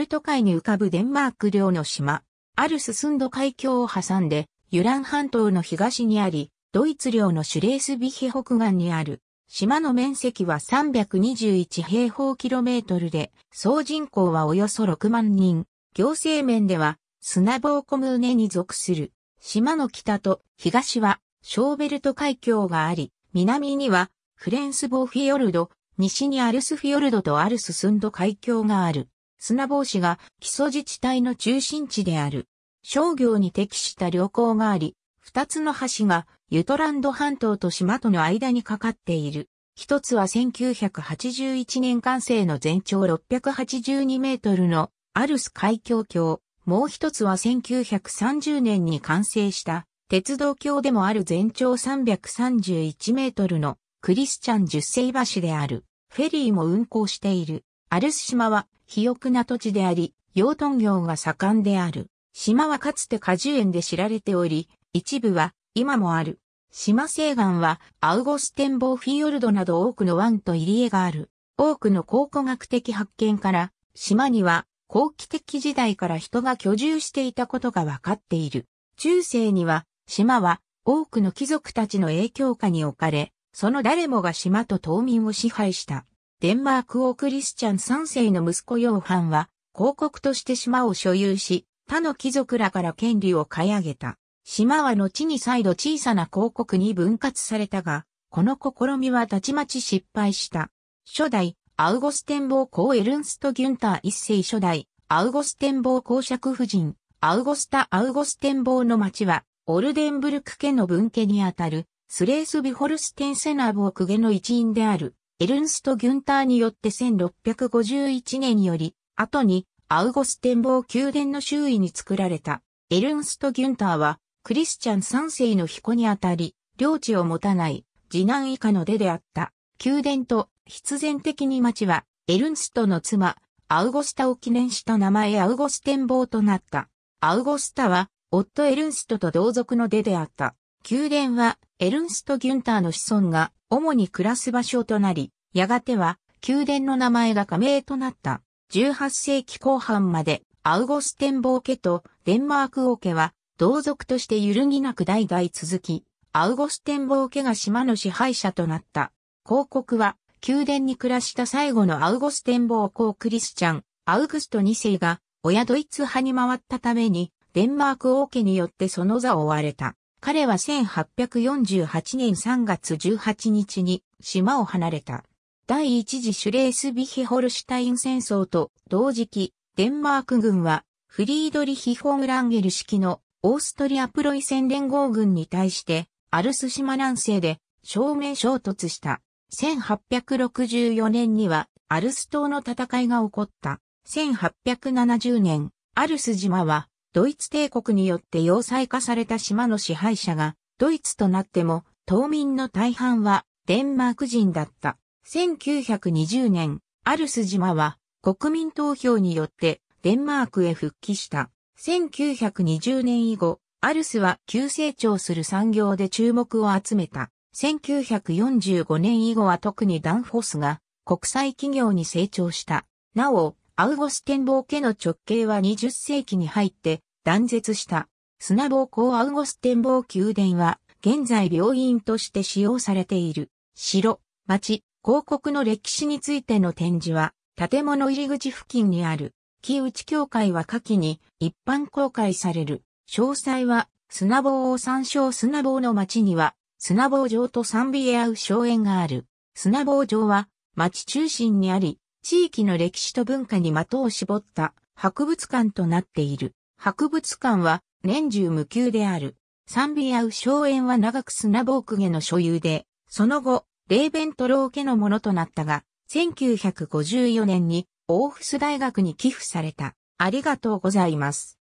ルト海に浮かぶデンマーク領の島、アルススンド海峡を挟んで、ユラン半島の東にあり、ドイツ領のシュレースビヒ北岸にある。島の面積は321平方キロメートルで、総人口はおよそ6万人。行政面では、スナボーコムーネに属する。島の北と東は、ショーベルト海峡があり、南には、フレンスボーフィヨルド、西にアルスフィヨルドとアルススンド海峡がある。砂防止が基礎自治体の中心地である。商業に適した旅行があり、二つの橋がユトランド半島と島との間にかかっている。一つは1981年完成の全長682メートルのアルス海峡橋。もう一つは1930年に完成した鉄道橋でもある全長331メートルのクリスチャン十世橋である。フェリーも運行している。アルス島は肥沃な土地であり、養豚業が盛んである。島はかつて果樹園で知られており、一部は今もある。島西岸はアウゴステンボーフィヨルドなど多くの湾と入り江がある。多くの考古学的発見から、島には後期的時代から人が居住していたことが分かっている。中世には島は多くの貴族たちの影響下に置かれ、その誰もが島と島民を支配した。デンマーク王クリスチャン3世の息子ヨーハンは、広告として島を所有し、他の貴族らから権利を買い上げた。島は後に再度小さな広告に分割されたが、この試みはたちまち失敗した。初代、アウゴステンボー公エルンスト・ギュンター一世初代、アウゴステンボー公爵夫人、アウゴスタ・アウゴステンボーの町は、オルデンブルク家の分家にあたる、スレースビホルステンセナーボーク家の一員である。エルンスト・ギュンターによって1651年より、後にアウゴステンボー宮殿の周囲に作られた。エルンスト・ギュンターは、クリスチャン三世の彦にあたり、領地を持たない、次男以下の出であった。宮殿と、必然的に町は、エルンストの妻、アウゴスタを記念した名前アウゴステンボーとなった。アウゴスタは、夫エルンストと同族の出であった。宮殿は、エルンスト・ギュンターの子孫が主に暮らす場所となり、やがては宮殿の名前が加盟となった18世紀後半までアウゴステンボー家とデンマーク王家は同族として揺るぎなく代々続き、アウゴステンボー家が島の支配者となった。広告は宮殿に暮らした最後のアウゴステンボー公クリスチャン、アウグスト2世が親ドイツ派に回ったためにデンマーク王家によってその座を追われた。彼は1848年3月18日に島を離れた。第一次シュレースビヒホルシュタイン戦争と同時期、デンマーク軍はフリードリヒ・ホームランゲル式のオーストリア・プロイセン連合軍に対してアルス島南西で正面衝突した。1864年にはアルス島の戦いが起こった。1870年、アルス島はドイツ帝国によって要塞化された島の支配者が、ドイツとなっても、島民の大半は、デンマーク人だった。1920年、アルス島は、国民投票によって、デンマークへ復帰した。1920年以後、アルスは急成長する産業で注目を集めた。1945年以後は特にダンフォスが国際企業に成長した。なお、アウゴステンボー家の直径は20世紀に入って断絶した。砂棒ボアウゴステンボー宮殿は現在病院として使用されている。城、町、広告の歴史についての展示は建物入り口付近にある。木内教会は下記に一般公開される。詳細は砂棒を参照砂棒の町には砂棒城と賛美ビ合う。荘園がある。砂棒城は町中心にあり、地域の歴史と文化に的を絞った博物館となっている。博物館は年中無休である。サンビアウ荘園は長く砂防区への所有で、その後、レーベントロー家のものとなったが、1954年にオーフス大学に寄付された。ありがとうございます。